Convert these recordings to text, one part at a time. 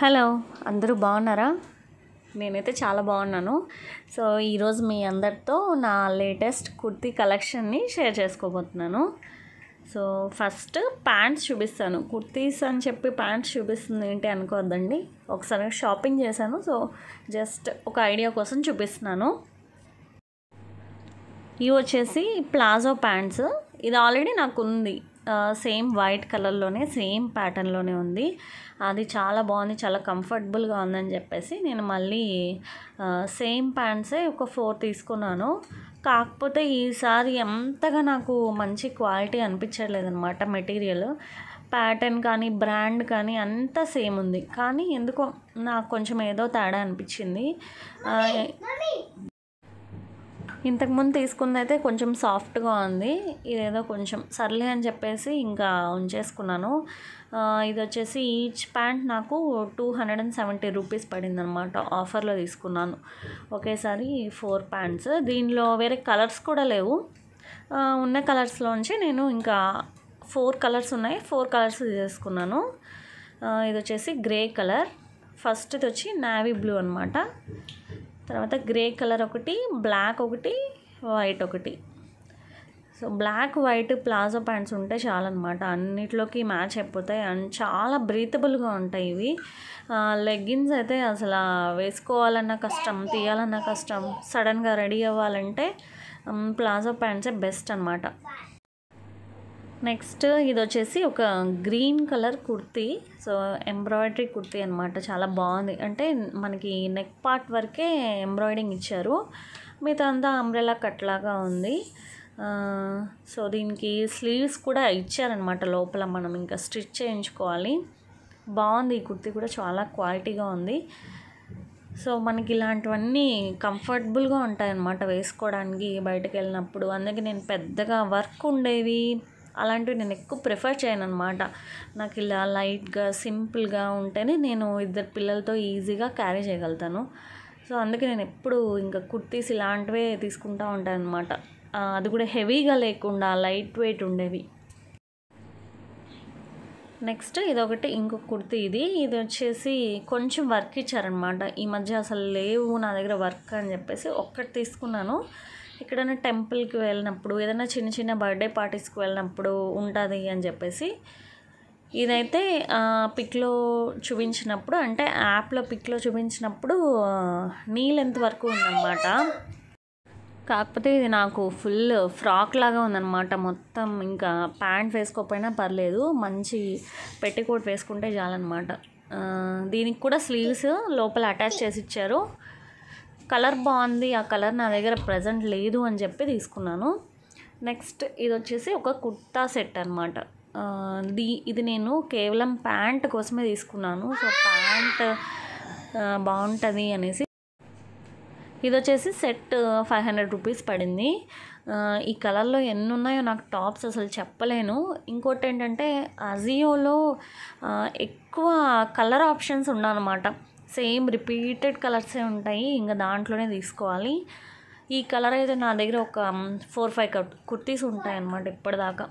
hello అందరూ బాగున్నారా నేనైతే చాలా బాగున్నాను సో ఈరోజు మీ అందరితో నా లేటెస్ట్ కుర్తీ కలెక్షన్ని షేర్ చేసుకోబోతున్నాను సో ఫస్ట్ ప్యాంట్స్ చూపిస్తాను కుర్తీస్ అని చెప్పి ప్యాంట్స్ చూపిస్తుంది ఏంటి అనుకోవద్దండి ఒకసారి షాపింగ్ చేశాను సో జస్ట్ ఒక ఐడియా కోసం చూపిస్తున్నాను ఇవి వచ్చేసి ప్లాజో ప్యాంట్స్ ఇది ఆల్రెడీ నాకు ఉంది సేమ్ వైట్ కలర్లోనే సేమ్ ప్యాటర్న్లోనే ఉంది అది చాలా బాగుంది చాలా కంఫర్టబుల్గా ఉందని చెప్పేసి నేను మళ్ళీ సేమ్ ప్యాంట్సే ఒక ఫోర్ తీసుకున్నాను కాకపోతే ఈసారి ఎంతగా నాకు మంచి క్వాలిటీ అనిపించట్లేదు అనమాట మెటీరియల్ ప్యాటర్న్ కానీ బ్రాండ్ కానీ అంతా సేమ్ ఉంది కానీ ఎందుకో నాకు కొంచెం ఏదో తేడా అనిపించింది ఇంతకుముందు తీసుకుంది అయితే కొంచెం సాఫ్ట్గా ఉంది ఇదేదో కొంచెం సర్లే అని చెప్పేసి ఇంకా ఉంచేసుకున్నాను ఇది వచ్చేసి ఈచ్ ప్యాంట్ నాకు two hundred and seventy rupees పడింది అనమాట ఆఫర్లో తీసుకున్నాను ఒకేసారి ఫోర్ ప్యాంట్స్ దీనిలో వేరే కలర్స్ కూడా లేవు ఉన్న కలర్స్లోంచి నేను ఇంకా ఫోర్ కలర్స్ ఉన్నాయి ఫోర్ కలర్స్ తీసేసుకున్నాను ఇది వచ్చేసి గ్రే కలర్ ఫస్ట్ది వచ్చి నావీ బ్లూ అనమాట తర్వాత గ్రే కలర్ ఒకటి బ్లాక్ ఒకటి వైట్ ఒకటి so black white palazzo pants ఉంటే చాలన్నమాట అన్నిట్లోకి మ్యాచ్ అయిపోతాయి అండ్ చాలా బ్రీతబుల్గా ఉంటాయి ఇవి లెగ్గిన్స్ అయితే అసలు వేసుకోవాలన్నా కష్టం తీయాలన్నా కష్టం సడన్గా రెడీ అవ్వాలంటే ప్లాజో ప్యాంట్సే బెస్ట్ అనమాట నెక్స్ట్ ఇది వచ్చేసి ఒక green colour kurti so embroidery kurti అనమాట చాలా బాగుంది అంటే మనకి నెక్ పార్ట్ వరకే ఎంబ్రాయిడింగ్ ఇచ్చారు మిగతా అంతా అంబ్రెలా కట్లాగా ఉంది సో దీనికి స్లీవ్స్ కూడా ఇచ్చారనమాట లోపల మనం ఇంకా స్టిచ్ చేయించుకోవాలి బాగుంది ఈ కుర్తీ కూడా చాలా క్వాలిటీగా ఉంది సో మనకి ఇలాంటివన్నీ కంఫర్టబుల్గా ఉంటాయి అన్నమాట వేసుకోవడానికి బయటకు వెళ్ళినప్పుడు అందుకే నేను పెద్దగా వర్క్ ఉండేవి అలాంటివి నేను ఎక్కువ ప్రిఫర్ చేయను అనమాట నాకు ఇలా లైట్గా సింపుల్గా ఉంటేనే నేను ఇద్దరు పిల్లలతో ఈజీగా క్యారీ చేయగలుగుతాను సో అందుకే నేను ఎప్పుడు ఇంకా కుర్తీస్ ఇలాంటివే తీసుకుంటూ ఉంటాను అనమాట అది కూడా హెవీగా లేకుండా లైట్ వెయిట్ ఉండేవి నెక్స్ట్ ఇదొకటి ఇంకొక కుర్తీ ఇది ఇది వచ్చేసి కొంచెం వర్క్ ఇచ్చారనమాట ఈ మధ్య అసలు లేవు నా దగ్గర వర్క్ అని చెప్పేసి ఒక్కటి తీసుకున్నాను ఎక్కడైనా టెంపుల్కి వెళ్ళినప్పుడు ఏదైనా చిన్న చిన్న బర్త్డే పార్టీస్కి వెళ్ళినప్పుడు ఉంటుంది అని చెప్పేసి ఇదైతే పిక్లో చూపించినప్పుడు అంటే యాప్లో పిక్లో చూపించినప్పుడు నీళ్ళు లెంత్ వరకు ఉందన్నమాట కాకపోతే ఇది నాకు ఫుల్ ఫ్రాక్ లాగా ఉందన్నమాట మొత్తం ఇంకా ప్యాంట్ వేసుకోకపోయినా పర్లేదు మంచి పెట్టికోట్ వేసుకుంటే చాలన్నమాట దీనికి కూడా స్లీవ్స్ లోపల అటాచ్ చేసి ఇచ్చారు కలర్ బాగుంది ఆ కలర్ నా దగ్గర ప్రజెంట్ లేదు అని చెప్పి తీసుకున్నాను నెక్స్ట్ ఇది వచ్చేసి ఒక కుర్తా సెట్ అనమాట దీ ఇది నేను కేవలం ప్యాంట్ కోసమే తీసుకున్నాను సో ప్యాంట్ బాగుంటుంది అనేసి ఇది వచ్చేసి సెట్ ఫైవ్ హండ్రెడ్ రూపీస్ పడింది ఈ కలర్లో ఎన్ని ఉన్నాయో నాకు టాప్స్ అసలు చెప్పలేను ఇంకోటి ఏంటంటే అజియోలో ఎక్కువ కలర్ ఆప్షన్స్ ఉన్నాయన్నమాట సేమ్ రిపీటెడ్ కలర్సే ఉంటాయి ఇంకా దాంట్లోనే తీసుకోవాలి ఈ కలర్ అయితే నా దగ్గర ఒక ఫోర్ ఫైవ్ కట్ కుర్తీస్ ఉంటాయి ఉంటాయన్నమాట ఇప్పటిదాకా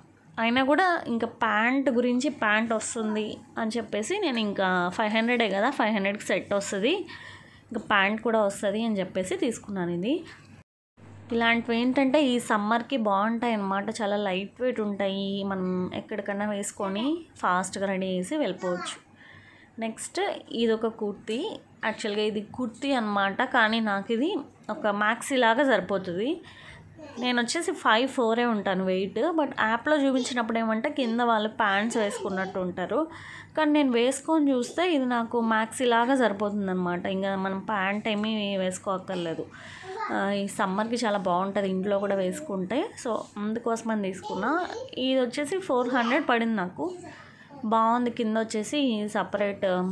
అయినా కూడా ఇంకా ప్యాంట్ గురించి ప్యాంట్ వస్తుంది అని చెప్పేసి నేను ఇంకా ఫైవ్ హండ్రెడే కదా ఫైవ్ హండ్రెడ్కి సెట్ వస్తుంది ఇంకా ప్యాంట్ కూడా వస్తుంది అని చెప్పేసి తీసుకున్నాను ఇది ఇలాంటివి ఏంటంటే ఈ సమ్మర్కి బాగుంటాయి అన్నమాట చాలా లైట్ వెయిట్ ఉంటాయి మనం ఎక్కడికన్నా వేసుకొని ఫాస్ట్గా రెడీ చేసి వెళ్ళిపోవచ్చు నెక్స్ట్ ఇది ఒక కుర్తీ యాక్చువల్గా ఇది కుర్తీ అనమాట కానీ నాకు ఇది ఒక మ్యాక్సీ లాగా సరిపోతుంది నేను వచ్చేసి ఫైవ్ ఫోరే ఉంటాను వెయిట్ బట్ యాప్లో చూపించినప్పుడు ఏమంటే కింద వాళ్ళు ప్యాంట్స్ వేసుకున్నట్టు ఉంటారు కానీ నేను వేసుకొని చూస్తే ఇది నాకు మ్యాక్సీ లాగా సరిపోతుంది అనమాట ఇంకా మనం ప్యాంట్ ఏమీ వేసుకోక్కర్లేదు ఈ సమ్మర్కి చాలా బాగుంటుంది ఇంట్లో కూడా వేసుకుంటే సో అందుకోసమని తీసుకున్నా ఇది వచ్చేసి ఫోర్ హండ్రెడ్ పడింది నాకు బాగుంది కింద వచ్చేసి సపరేట్ um,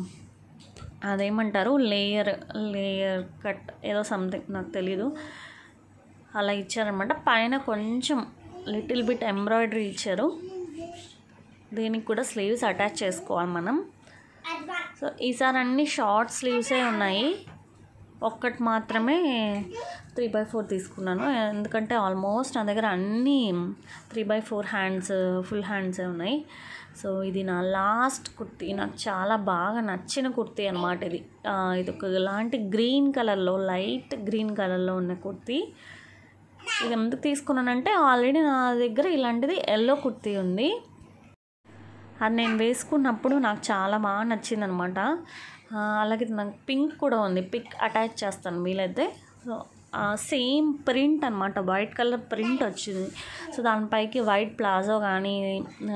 అదేమంటారు లేయర్ లేయర్ కట్ ఏదో సంథింగ్ నాకు తెలీదు అలా ఇచ్చారనమాట పైన కొంచెం లిటిల్ బిట్ ఎంబ్రాయిడరీ ఇచ్చారు దీనికి కూడా స్లీవ్స్ అటాచ్ చేసుకోవాలి మనం సో ఈసారి అన్ని షార్ట్ స్లీవ్సే ఉన్నాయి ఒక్కటి మాత్రమే త్రీ బై ఫోర్ తీసుకున్నాను ఎందుకంటే ఆల్మోస్ట్ నా దగ్గర అన్నీ three by four hands full హ్యాండ్సే ఉన్నాయి సో ఇది నా లాస్ట్ కుర్తీ నాకు చాలా బాగా నచ్చిన కుర్తీ అనమాట ఇది ఇది ఒక ఇలాంటి గ్రీన్ కలర్లో లైట్ గ్రీన్ కలర్లో ఉన్న కుర్తీ ఇది ఎందుకు తీసుకున్నానంటే ఆల్రెడీ నా దగ్గర ఇలాంటిది ఎల్లో కుర్తీ ఉంది అది నేను వేసుకున్నప్పుడు నాకు చాలా బాగా నచ్చింది అనమాట అలాగే నాకు పింక్ కూడా ఉంది పిక్ అటాచ్ చేస్తాను వీలైతే సో సేమ్ ప్రింట్ అనమాట వైట్ కలర్ ప్రింట్ వచ్చింది సో దానిపైకి వైట్ ప్లాజో కానీ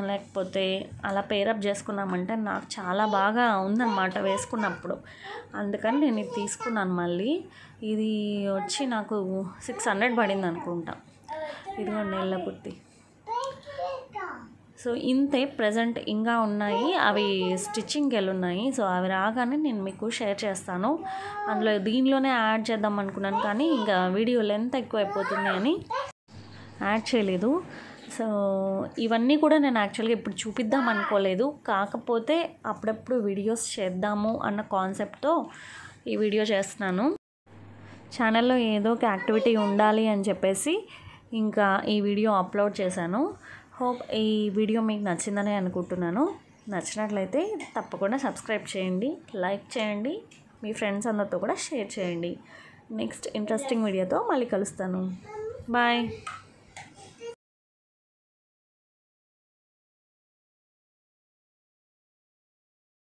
లేకపోతే అలా పేరప్ చేసుకున్నామంటే నాకు చాలా బాగా ఉందన్నమాట వేసుకున్నప్పుడు అందుకని నేను ఇది తీసుకున్నాను మళ్ళీ ఇది వచ్చి నాకు సిక్స్ హండ్రెడ్ పడింది అనుకుంటా ఇదిగో ఎల్ల కుర్తి సో ఇంతే ప్రజెంట్ ఇంకా ఉన్నాయి అవి స్టిచ్చింగ్కి ఉన్నాయి సో అవి రాగానే నేను మీకు షేర్ చేస్తాను అందులో దీనిలోనే యాడ్ చేద్దాం అనుకున్నాను కానీ ఇంకా వీడియో లెంత్ ఎక్కువైపోతుంది అని యాడ్ చేయలేదు సో ఇవన్నీ కూడా నేను యాక్చువల్గా ఇప్పుడు చూపిద్దాం అనుకోలేదు కాకపోతే అప్పుడప్పుడు వీడియోస్ చేద్దాము అన్న కాన్సెప్ట్తో ఈ వీడియో చేస్తున్నాను ఛానల్లో ఏదో ఒక యాక్టివిటీ ఉండాలి అని చెప్పేసి ఇంకా ఈ వీడియో అప్లోడ్ చేశాను హోప్ ఈ వీడియో మీకు నచ్చిందని అనుకుంటున్నాను నచ్చినట్లయితే తప్పకుండా సబ్స్క్రైబ్ చేయండి లైక్ చేయండి మీ ఫ్రెండ్స్ అందరితో కూడా షేర్ చేయండి నెక్స్ట్ ఇంట్రెస్టింగ్ వీడియోతో మళ్ళీ కలుస్తాను బాయ్